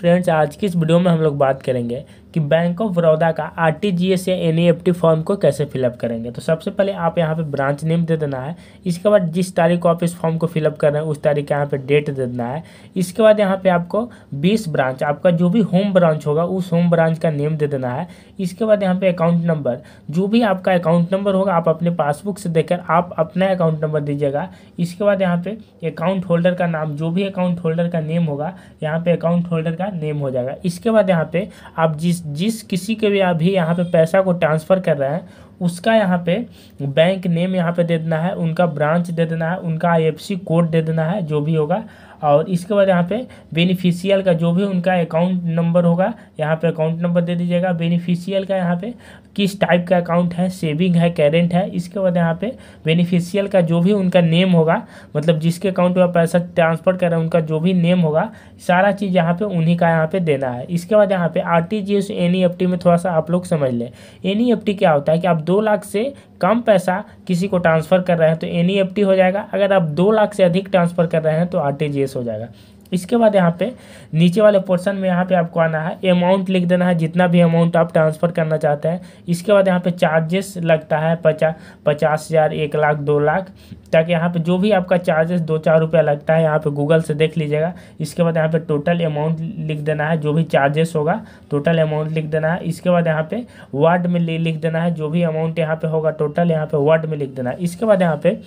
friends आज की इस वीडियो में हम लोग बात करेंगे कि बैंक ऑफ बड़ौदा का आरटीजीएस या एनईएफटी फॉर्म e को कैसे फिलअप करेंगे तो सबसे पहले आप यहाँ पे ब्रांच नेम दे देना है इसके बाद जिस तारीख को आप इस फॉर्म को फिलअप कर रहे हैं उस तारीख का यहाँ पे डेट दे देना है इसके बाद यहाँ पे आपको बीस ब्रांच आपका जो भी होम ब्रांच होगा उस होम ब्रांच का नेम दे देना है इसके बाद यहाँ पे अकाउंट नंबर जो भी आपका अकाउंट नंबर होगा आप अपने पासबुक से देखकर आप अपना अकाउंट नंबर दीजिएगा इसके बाद यहाँ पे अकाउंट होल्डर का नाम जो भी अकाउंट होल्डर का नेम होगा यहाँ पे अकाउंट होल्डर का नेम हो जाएगा इसके बाद यहाँ पे आप जिस जिस किसी के भी अभी यहाँ पे पैसा को ट्रांसफ़र कर रहे हैं उसका यहाँ पे बैंक नेम यहाँ पे दे देना है उनका ब्रांच दे देना है उनका आईएफसी कोड दे देना है जो भी होगा और इसके बाद यहाँ पे बेनिफिशियल का जो भी उनका अकाउंट नंबर होगा यहाँ पे अकाउंट नंबर दे दीजिएगा बेनिफिशियल का यहाँ पे किस टाइप का अकाउंट है सेविंग है करेंट है इसके बाद यहाँ पे बेनिफिशियल का जो भी उनका नेम होगा मतलब जिसके अकाउंट में पैसा ट्रांसफर कर रहे हैं उनका जो भी नेम होगा सारा चीज़ यहाँ पे उन्हीं का यहाँ पे देना है इसके बाद यहाँ पे आर टी जी एस में थोड़ा सा आप लोग समझ लें एन e क्या होता है कि आप दो लाख से कम पैसा किसी को ट्रांसफ़र कर रहे हैं तो एन e हो जाएगा अगर आप दो लाख से अधिक ट्रांसफ़र कर रहे हैं तो आर टी जी केस हो जाएगा इसके बाद यहाँ पे नीचे वाले पोर्शन में यहाँ पे आपको आना है अमाउंट लिख देना है जितना भी अमाउंट आप ट्रांसफ़र करना चाहते हैं इसके बाद यहाँ पे चार्जेस लगता है पचा पचास हज़ार एक लाख दो लाख ताकि यहाँ पे जो भी आपका चार्जेस दो चार रुपया लगता है यहाँ पे गूगल से देख लीजिएगा इसके बाद यहाँ पर टोटल अमाउंट लिख देना है जो भी चार्जेस होगा टोटल अमाउंट लिख देना है इसके बाद यहाँ पर वार्ड में लिख देना है जो भी अमाउंट यहाँ पर होगा टोटल यहाँ पर वार्ड में लिख देना है इसके बाद यहाँ पर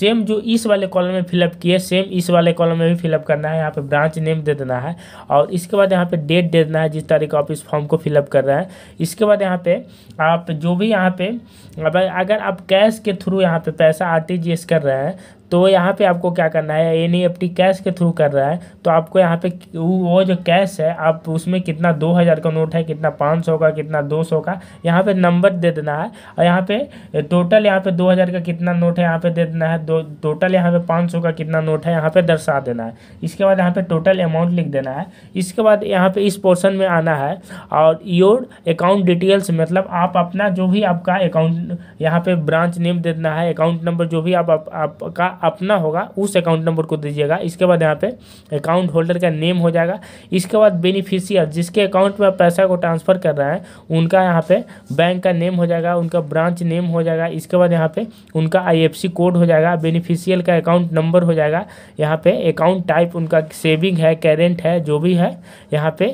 सेम जो इस वाले कॉलम में फिलअप किए सेम इस वाले कॉलम में भी फिलअप करना है यहाँ पे ब्रांच नेम दे देना है और इसके बाद यहाँ पे डेट दे देना है जिस तारीख आप इस फॉर्म को फिलअप कर रहे हैं इसके बाद यहाँ पे आप जो भी यहाँ पे अगर आप कैश के थ्रू यहाँ पे पैसा आर कर रहे हैं तो यहाँ पे आपको क्या करना है N E F T cash के थ्रू कर रहा है तो आपको यहाँ पे वो जो कैश है आप उसमें कितना दो हज़ार का नोट है कितना पाँच सौ का कितना दो सौ का यहाँ पे नंबर दे देना है और यहाँ पे टोटल यहाँ पे दो हज़ार का कितना नोट है यहाँ पे दे देना है दो टोटल यहाँ पे पाँच सौ का कितना नोट है यहाँ पर दर्शा देना है इसके बाद यहाँ पर टोटल अमाउंट लिख देना है इसके बाद यहाँ पर इस पोर्सन में आना है और योर अकाउंट डिटेल्स मतलब आप अपना जो भी आपका अकाउंट यहाँ पर ब्रांच नेम दे देना है अकाउंट नंबर जो भी आप, आपका अपना होगा उस अकाउंट नंबर को दीजिएगा इसके बाद यहाँ पे अकाउंट होल्डर का नेम हो जाएगा इसके बाद बेनिफिशियर जिसके अकाउंट में आप पैसा को ट्रांसफ़र कर रहे हैं उनका यहाँ पे बैंक का नेम हो जाएगा उनका ब्रांच नेम हो जाएगा इसके बाद यहाँ पे उनका आई कोड हो जाएगा बेनिफिशियल का अकाउंट नंबर हो जाएगा यहाँ पे अकाउंट टाइप उनका सेविंग है करेंट है जो भी है यहाँ पे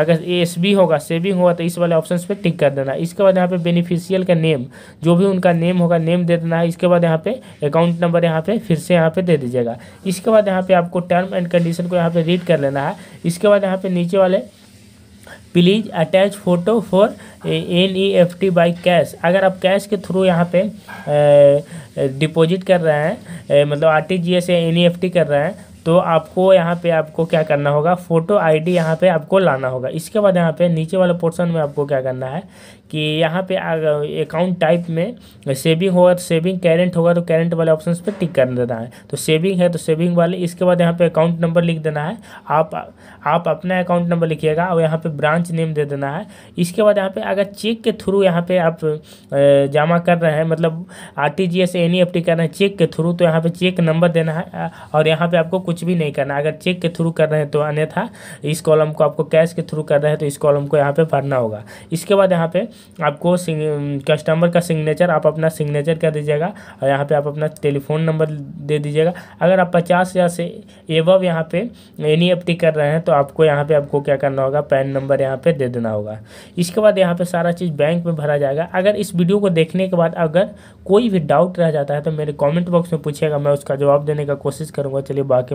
अगर एस होगा सेविंग होगा तो इस वाले ऑप्शन पर टिक कर देना इसके बाद यहाँ पे बेनिफिशियल का नेम जो भी उनका नेम होगा नेम दे देना है इसके बाद यहाँ पे अकाउंट नंबर यहाँ पे है फिर से यहाँ पे दे दीजिएगा इसके बाद यहाँ पे आपको टर्म एंड कंडीशन को यहाँ पे रीड कर लेना है इसके बाद यहाँ पे नीचे वाले please attach photo for N E F T by cash अगर आप कैश के थ्रू यहाँ पे डिपॉजिट कर रहे हैं मतलब आर टी जी एस या एन ई एफ टी कर रहे हैं तो आपको यहाँ पे आपको क्या करना होगा फ़ोटो आईडी यहाँ पर आपको लाना होगा इसके बाद यहाँ पे नीचे वाले पोर्शन में आपको क्या करना है कि यहाँ पे अकाउंट टाइप में सेविंग होगा तो सेविंग कैरेंट होगा तो कैरेंट वाले ऑप्शन पे टिक कर देना है तो सेविंग है तो सेविंग वाले इसके बाद यहाँ पे अकाउंट नंबर लिख देना है आप आप अपना अकाउंट नंबर लिखिएगा और यहाँ पे ब्रांच नेम दे देना है इसके बाद यहाँ पे अगर चेक के थ्रू यहाँ पे आप जमा कर रहे हैं मतलब R T G S N E F T कर रहे हैं चेक के थ्रू तो यहाँ पर चेक नंबर देना है और यहाँ पर आपको कुछ कुछ भी नहीं करना अगर चेक के थ्रू कर रहे हैं तो अन्यथा इस कॉलम को आपको कैश के थ्रू कर रहे हैं तो इस कॉलम को यहाँ पे भरना होगा इसके बाद यहाँ पे आपको कस्टमर का सिग्नेचर आप अपना सिग्नेचर कर दीजिएगा और यहाँ पर आप अपना टेलीफोन नंबर दे दीजिएगा अगर आप पचास हज़ार से एवब यहाँ पे एन e कर रहे हैं तो आपको यहाँ पे आपको क्या करना होगा पैन नंबर यहाँ पे दे देना होगा इसके बाद यहाँ पे सारा चीज़ बैंक में भरा जाएगा अगर इस वीडियो को देखने के बाद अगर कोई भी डाउट रह जाता है तो मेरे कॉमेंट बॉक्स में पूछिएगा मैं उसका जवाब देने का कोशिश करूँगा चलिए बाकी